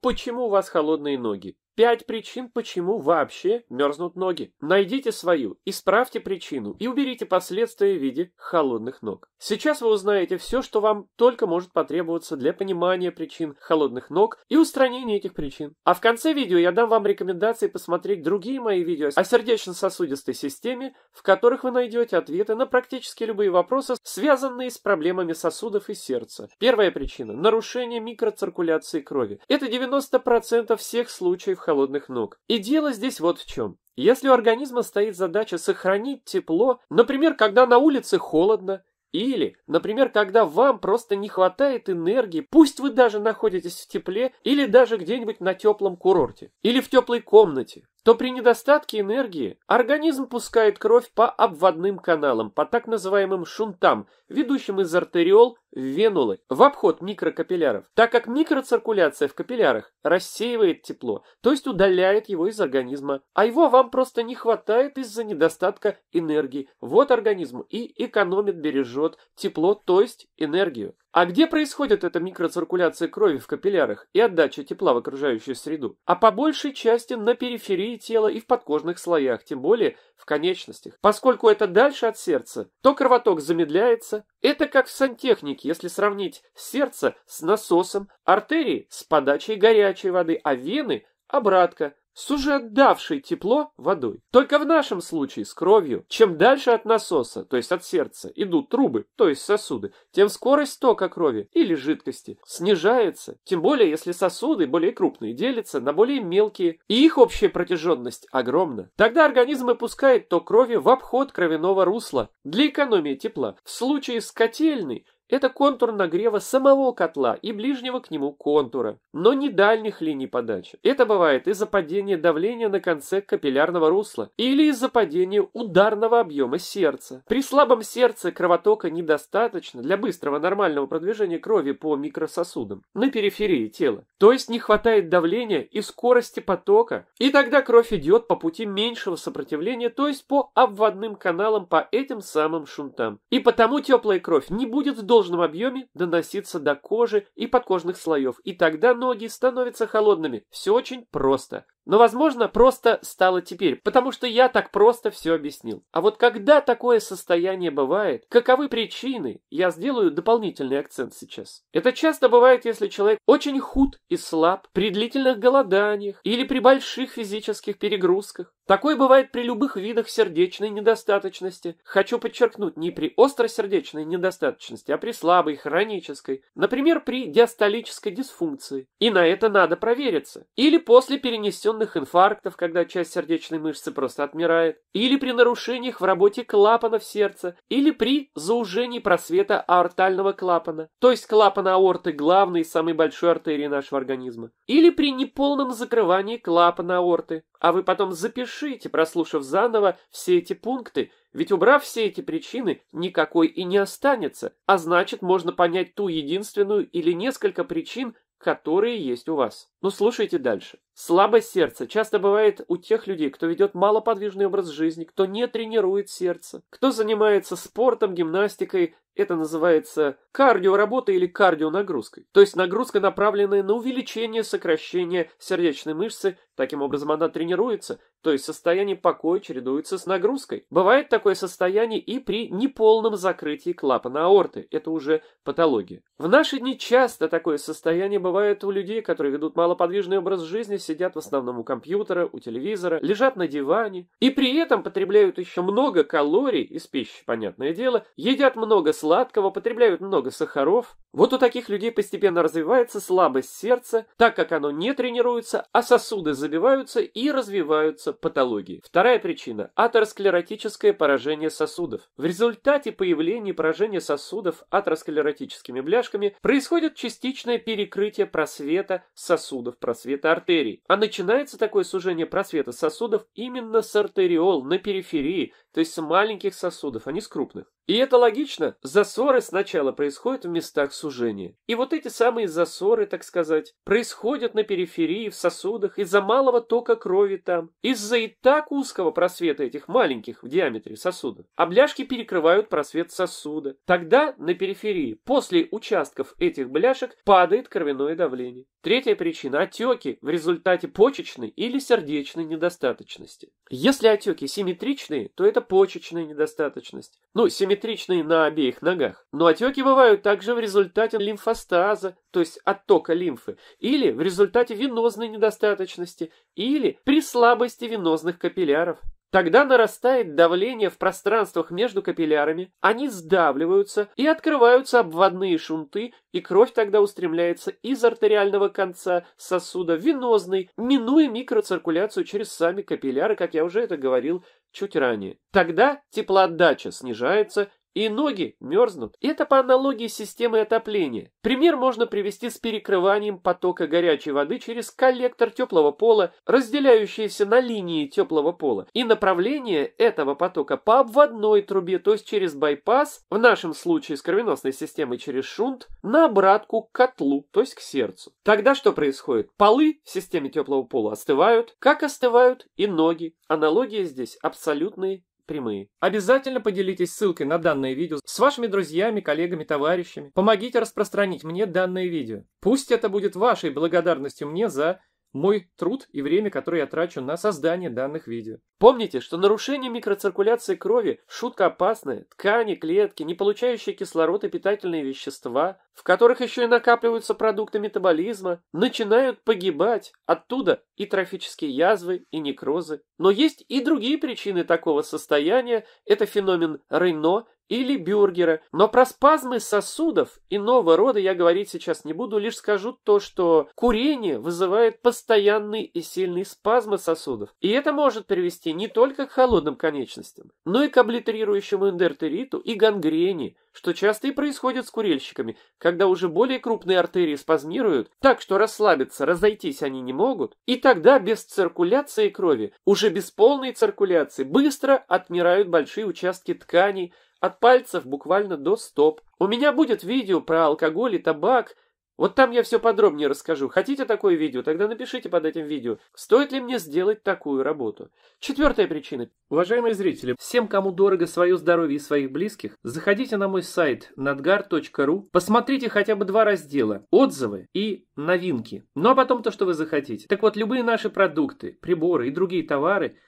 Почему у вас холодные ноги? Пять причин, почему вообще мерзнут ноги. Найдите свою, исправьте причину и уберите последствия в виде холодных ног. Сейчас вы узнаете все, что вам только может потребоваться для понимания причин холодных ног и устранения этих причин. А в конце видео я дам вам рекомендации посмотреть другие мои видео о сердечно-сосудистой системе, в которых вы найдете ответы на практически любые вопросы, связанные с проблемами сосудов и сердца. Первая причина – нарушение микроциркуляции крови. Это 90% всех случаев холодных ног. И дело здесь вот в чем. Если у организма стоит задача сохранить тепло, например, когда на улице холодно, или, например, когда вам просто не хватает энергии, пусть вы даже находитесь в тепле или даже где-нибудь на теплом курорте, или в теплой комнате, то при недостатке энергии организм пускает кровь по обводным каналам, по так называемым шунтам, ведущим из артериол в венулы, в обход микрокапилляров, так как микроциркуляция в капиллярах рассеивает тепло, то есть удаляет его из организма, а его вам просто не хватает из-за недостатка энергии. Вот организм и экономит, бережет тепло, то есть энергию. А где происходит эта микроциркуляция крови в капиллярах и отдача тепла в окружающую среду? А по большей части на периферии тела и в подкожных слоях, тем более в конечностях. Поскольку это дальше от сердца, то кровоток замедляется. Это как в сантехнике, если сравнить сердце с насосом, артерии с подачей горячей воды, а вены – обратка с уже отдавшей тепло водой. Только в нашем случае с кровью, чем дальше от насоса, то есть от сердца, идут трубы, то есть сосуды, тем скорость тока крови или жидкости снижается, тем более если сосуды более крупные делятся на более мелкие, и их общая протяженность огромна. Тогда организм выпускает ток крови в обход кровяного русла для экономии тепла. В случае с котельной – это контур нагрева самого котла и ближнего к нему контура, но не дальних линий подачи. Это бывает из-за падения давления на конце капиллярного русла или из-за падения ударного объема сердца. При слабом сердце кровотока недостаточно для быстрого нормального продвижения крови по микрососудам на периферии тела. То есть не хватает давления и скорости потока, и тогда кровь идет по пути меньшего сопротивления, то есть по обводным каналам по этим самым шунтам. И потому теплая кровь не будет долго должном объеме доноситься до кожи и подкожных слоев, и тогда ноги становятся холодными. Все очень просто. Но, возможно, просто стало теперь, потому что я так просто все объяснил. А вот когда такое состояние бывает, каковы причины, я сделаю дополнительный акцент сейчас. Это часто бывает, если человек очень худ и слаб при длительных голоданиях или при больших физических перегрузках. Такое бывает при любых видах сердечной недостаточности. Хочу подчеркнуть, не при остросердечной недостаточности, а при слабой, хронической. Например, при диастолической дисфункции. И на это надо провериться. Или после перенесенной врожденных инфарктов, когда часть сердечной мышцы просто отмирает, или при нарушениях в работе клапанов сердца, или при заужении просвета аортального клапана, то есть клапана аорты главной и самой большой артерии нашего организма, или при неполном закрывании клапана аорты. А вы потом запишите, прослушав заново все эти пункты, ведь убрав все эти причины, никакой и не останется, а значит можно понять ту единственную или несколько причин, которые есть у вас. Но ну, слушайте дальше. Слабое сердце часто бывает у тех людей, кто ведет малоподвижный образ жизни, кто не тренирует сердце, кто занимается спортом, гимнастикой, это называется кардиоработа или кардионагрузкой, то есть нагрузка, направленная на увеличение сокращения сердечной мышцы, таким образом она тренируется, то есть состояние покоя чередуется с нагрузкой. Бывает такое состояние и при неполном закрытии клапана аорты, это уже патология. В наши дни часто такое состояние бывает у людей, которые ведут малоподвижный образ жизни, сидят в основном у компьютера, у телевизора, лежат на диване и при этом потребляют еще много калорий из пищи, понятное дело, едят много сладкого, потребляют много сахаров. Вот у таких людей постепенно развивается слабость сердца, так как оно не тренируется, а сосуды забиваются и развиваются патологии. Вторая причина – атеросклеротическое поражение сосудов. В результате появления поражения сосудов атеросклеротическими бляшками происходит частичное перекрытие просвета сосудов, просвета артерий. А начинается такое сужение просвета сосудов именно с артериол на периферии, то есть с маленьких сосудов, а не с крупных. И это логично. Засоры сначала происходят в местах сужения. И вот эти самые засоры, так сказать, происходят на периферии, в сосудах, из-за малого тока крови там, из-за и так узкого просвета этих маленьких в диаметре сосудов. А бляшки перекрывают просвет сосуда. Тогда на периферии, после участков этих бляшек, падает кровяное давление. Третья причина – отеки в результате почечной или сердечной недостаточности. Если отеки симметричные, то это почечная недостаточность. Ну, симметричная симметричной на обеих ногах. Но отеки бывают также в результате лимфостаза, то есть оттока лимфы, или в результате венозной недостаточности, или при слабости венозных капилляров. Тогда нарастает давление в пространствах между капиллярами, они сдавливаются и открываются обводные шунты, и кровь тогда устремляется из артериального конца сосуда в венозный, минуя микроциркуляцию через сами капилляры, как я уже это говорил чуть ранее. Тогда теплоотдача снижается, и ноги мерзнут. Это по аналогии с системой отопления. Пример можно привести с перекрыванием потока горячей воды через коллектор теплого пола, разделяющийся на линии теплого пола, и направление этого потока по обводной трубе, то есть через байпас, в нашем случае с кровеносной системой через шунт, на обратку к котлу, то есть к сердцу. Тогда что происходит? Полы в системе теплого пола остывают, как остывают и ноги. Аналогия здесь абсолютные прямые. Обязательно поделитесь ссылкой на данное видео с вашими друзьями, коллегами, товарищами. Помогите распространить мне данное видео. Пусть это будет вашей благодарностью мне за мой труд и время, которое я трачу на создание данных видео. Помните, что нарушение микроциркуляции крови – шутка опасная. Ткани, клетки, не получающие кислород и питательные вещества, в которых еще и накапливаются продукты метаболизма, начинают погибать. Оттуда и трофические язвы, и некрозы. Но есть и другие причины такого состояния. Это феномен Рейно или бюргера. Но про спазмы сосудов иного рода я говорить сейчас не буду, лишь скажу то, что курение вызывает постоянные и сильные спазмы сосудов. И это может привести не только к холодным конечностям, но и к облитерирующему эндертериту и гангрене, что часто и происходит с курильщиками, когда уже более крупные артерии спазмируют, так что расслабиться, разойтись они не могут, и тогда без циркуляции крови, уже без полной циркуляции, быстро отмирают большие участки тканей, от пальцев буквально до стоп. У меня будет видео про алкоголь и табак. Вот там я все подробнее расскажу. Хотите такое видео? Тогда напишите под этим видео. Стоит ли мне сделать такую работу? Четвертая причина. Уважаемые зрители, всем, кому дорого свое здоровье и своих близких, заходите на мой сайт надгар.ру, посмотрите хотя бы два раздела – отзывы и новинки. Ну а потом то, что вы захотите. Так вот, любые наши продукты, приборы и другие товары –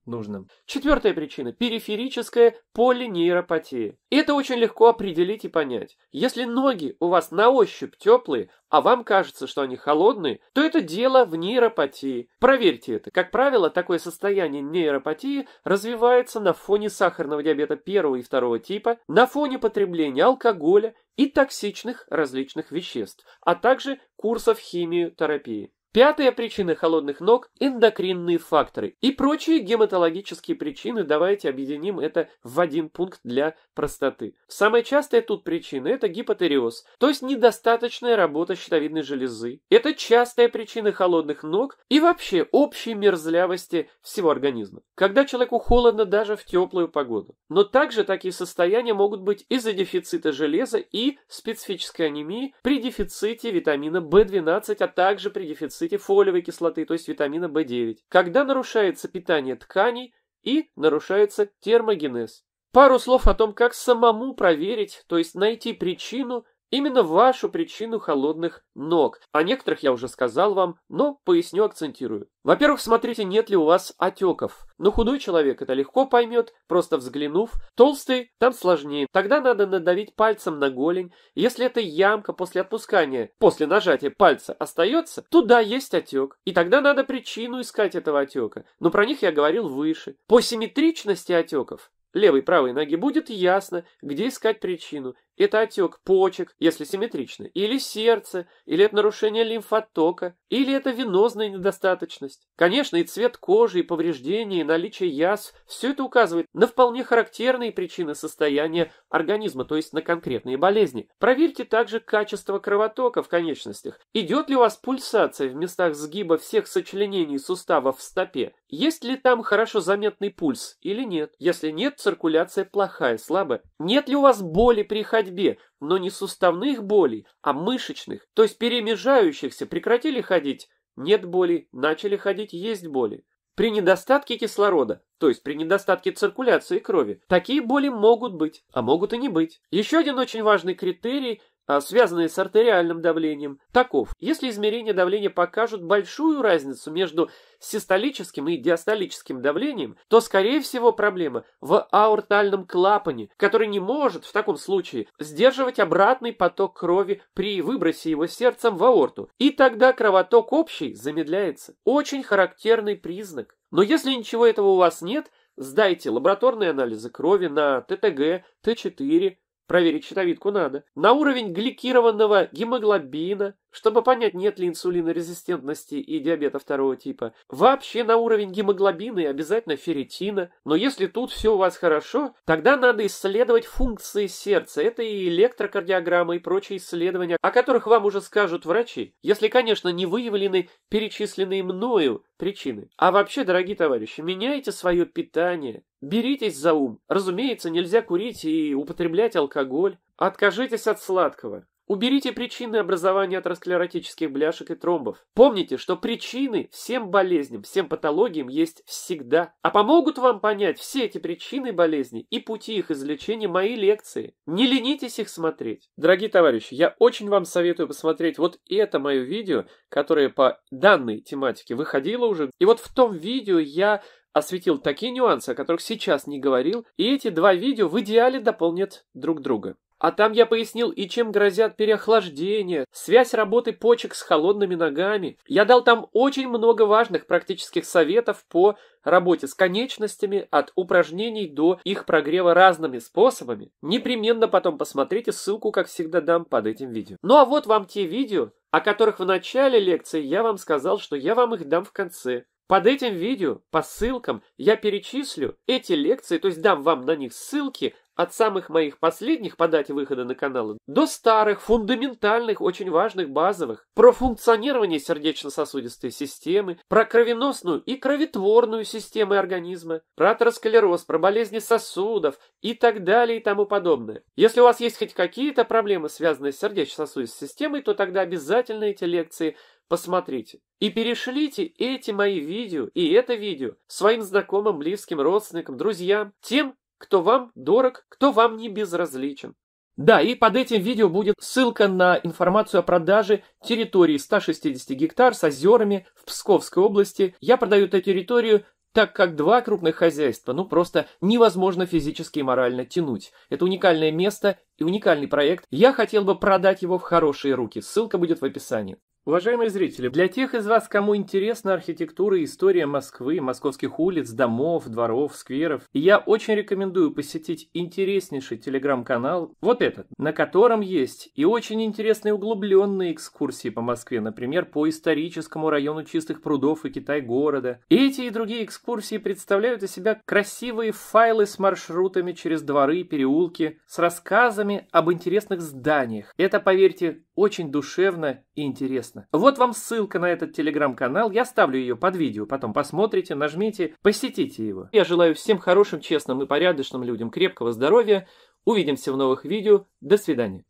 нужным. Четвертая причина – периферическая полинейропатия. И Это очень легко определить и понять. Если ноги у вас на ощупь теплые, а вам кажется, что они холодные, то это дело в нейропатии. Проверьте это. Как правило, такое состояние нейропатии развивается на фоне сахарного диабета первого и второго типа, на фоне потребления алкоголя и токсичных различных веществ, а также курсов химиотерапии. Пятая причина холодных ног – эндокринные факторы и прочие гематологические причины. Давайте объединим это в один пункт для простоты. Самая частая тут причина – это гипотериоз, то есть недостаточная работа щитовидной железы. Это частая причина холодных ног и вообще общей мерзлявости всего организма. Когда человеку холодно даже в теплую погоду. Но также такие состояния могут быть из-за дефицита железа и специфической анемии при дефиците витамина В12, а также при дефиците фолиевой кислоты, то есть витамина В9, когда нарушается питание тканей и нарушается термогенез. Пару слов о том, как самому проверить, то есть найти причину Именно вашу причину холодных ног. О некоторых я уже сказал вам, но поясню, акцентирую. Во-первых, смотрите, нет ли у вас отеков. Но ну, худой человек это легко поймет, просто взглянув. Толстый, там сложнее. Тогда надо надавить пальцем на голень. Если эта ямка после отпускания, после нажатия пальца остается, туда есть отек. И тогда надо причину искать этого отека. Но про них я говорил выше. По симметричности отеков левой правой ноги будет ясно, где искать причину, это отек почек, если симметрично, или сердце, или это нарушение лимфотока, или это венозная недостаточность. Конечно, и цвет кожи, и повреждения, и наличие язв – все это указывает на вполне характерные причины состояния организма, то есть на конкретные болезни. Проверьте также качество кровотока в конечностях. Идет ли у вас пульсация в местах сгиба всех сочленений суставов в стопе? Есть ли там хорошо заметный пульс или нет? Если нет, циркуляция плохая, слабая. Нет ли у вас боли при ходьбе? ходьбе, но не суставных болей, а мышечных, то есть перемежающихся, прекратили ходить, нет боли, начали ходить, есть боли. При недостатке кислорода, то есть при недостатке циркуляции крови, такие боли могут быть, а могут и не быть. Еще один очень важный критерий а связанные с артериальным давлением, таков. Если измерения давления покажут большую разницу между систолическим и диастолическим давлением, то, скорее всего, проблема в аортальном клапане, который не может в таком случае сдерживать обратный поток крови при выбросе его сердцем в аорту, и тогда кровоток общий замедляется. Очень характерный признак. Но если ничего этого у вас нет, сдайте лабораторные анализы крови на ТТГ, Т4, Проверить щитовидку надо. На уровень гликированного гемоглобина, чтобы понять, нет ли инсулинорезистентности и диабета второго типа. Вообще на уровень гемоглобина и обязательно ферритина. Но если тут все у вас хорошо, тогда надо исследовать функции сердца. Это и электрокардиограмма, и прочие исследования, о которых вам уже скажут врачи. Если, конечно, не выявлены перечисленные мною причины. А вообще, дорогие товарищи, меняйте свое питание, Беритесь за ум. Разумеется, нельзя курить и употреблять алкоголь. Откажитесь от сладкого. Уберите причины образования атеросклеротических бляшек и тромбов. Помните, что причины всем болезням, всем патологиям есть всегда. А помогут вам понять все эти причины болезни и пути их излечения мои лекции. Не ленитесь их смотреть. Дорогие товарищи, я очень вам советую посмотреть вот это мое видео, которое по данной тематике выходило уже. И вот в том видео я осветил такие нюансы, о которых сейчас не говорил, и эти два видео в идеале дополнят друг друга. А там я пояснил и чем грозят переохлаждения, связь работы почек с холодными ногами. Я дал там очень много важных практических советов по работе с конечностями, от упражнений до их прогрева разными способами. Непременно потом посмотрите, ссылку, как всегда, дам под этим видео. Ну а вот вам те видео, о которых в начале лекции я вам сказал, что я вам их дам в конце. Под этим видео по ссылкам я перечислю эти лекции, то есть дам вам на них ссылки, от самых моих последних по выхода на каналы до старых, фундаментальных, очень важных, базовых. Про функционирование сердечно-сосудистой системы, про кровеносную и кровотворную системы организма, про атеросклероз, про болезни сосудов и так далее и тому подобное. Если у вас есть хоть какие-то проблемы, связанные с сердечно-сосудистой системой, то тогда обязательно эти лекции посмотрите. И перешлите эти мои видео и это видео своим знакомым, близким, родственникам, друзьям, тем, кто вам дорог, кто вам не безразличен. Да, и под этим видео будет ссылка на информацию о продаже территории 160 гектар с озерами в Псковской области. Я продаю эту территорию так как два крупных хозяйства, ну просто невозможно физически и морально тянуть. Это уникальное место и уникальный проект. Я хотел бы продать его в хорошие руки. Ссылка будет в описании. Уважаемые зрители, для тех из вас, кому интересна архитектура и история Москвы, московских улиц, домов, дворов, скверов, я очень рекомендую посетить интереснейший телеграм-канал, вот этот, на котором есть и очень интересные углубленные экскурсии по Москве, например, по историческому району Чистых прудов и Китай-города. Эти и другие экскурсии представляют из себя красивые файлы с маршрутами через дворы и переулки, с рассказами об интересных зданиях. Это, поверьте, очень душевно интересно. Вот вам ссылка на этот телеграм-канал, я ставлю ее под видео, потом посмотрите, нажмите, посетите его. Я желаю всем хорошим, честным и порядочным людям крепкого здоровья, увидимся в новых видео, до свидания.